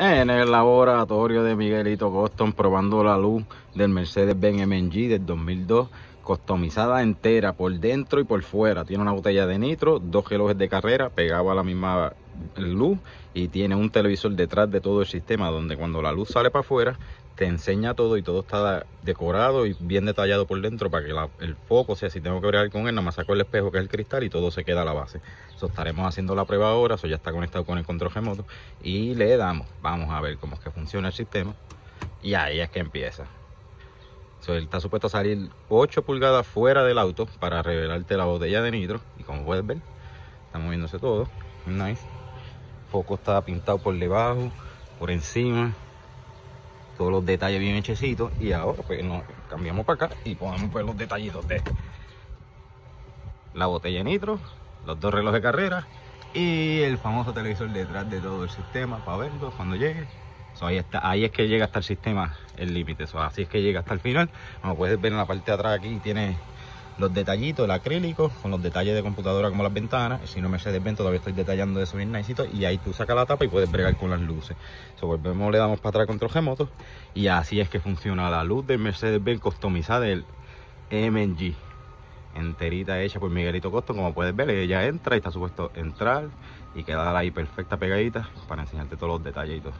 en el laboratorio de Miguelito Coston probando la luz del Mercedes-Benz MG del 2002 customizada entera por dentro y por fuera tiene una botella de nitro dos relojes de carrera pegado a la misma luz y tiene un televisor detrás de todo el sistema donde cuando la luz sale para afuera te enseña todo y todo está decorado y bien detallado por dentro para que el foco, sea, si tengo que bregar con él, nada más saco el espejo que es el cristal y todo se queda a la base. Eso estaremos haciendo la prueba ahora, eso ya está conectado con el control remoto y le damos, vamos a ver cómo es que funciona el sistema y ahí es que empieza. está supuesto a salir 8 pulgadas fuera del auto para revelarte la botella de nitro. Y como puedes ver, está moviéndose todo. Nice foco está pintado por debajo, por encima, todos los detalles bien hechecitos y ahora pues nos cambiamos para acá y podemos ver los detallitos de la botella de nitro, los dos relojes de carrera y el famoso televisor detrás de todo el sistema para verlo cuando llegue. ahí, está, ahí es que llega hasta el sistema el límite, so, así es que llega hasta el final. Como puedes ver en la parte de atrás aquí tiene los detallitos, el acrílico, con los detalles de computadora como las ventanas. Si no mercedes-benz todavía estoy detallando eso bien nicito. Y ahí tú sacas la tapa y puedes bregar con las luces. So, volvemos, le damos para atrás control remoto. Y así es que funciona la luz de Mercedes-Benz customizada del MG. Enterita hecha por Miguelito Costo, como puedes ver, ella entra y está supuesto entrar y queda ahí perfecta pegadita para enseñarte todos los detallitos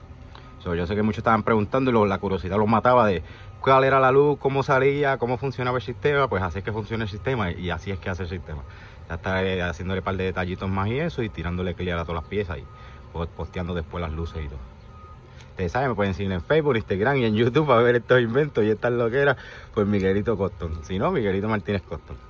y yo sé que muchos estaban preguntando y la curiosidad los mataba de cuál era la luz, cómo salía, cómo funcionaba el sistema, pues así es que funciona el sistema y así es que hace el sistema. Ya está eh, haciéndole un par de detallitos más y eso y tirándole clear a todas las piezas y posteando después las luces y todo. Ustedes saben, me pueden seguir en Facebook, Instagram y en YouTube para ver estos inventos y estas loqueras, pues Miguelito costón Si no, Miguelito Martínez costón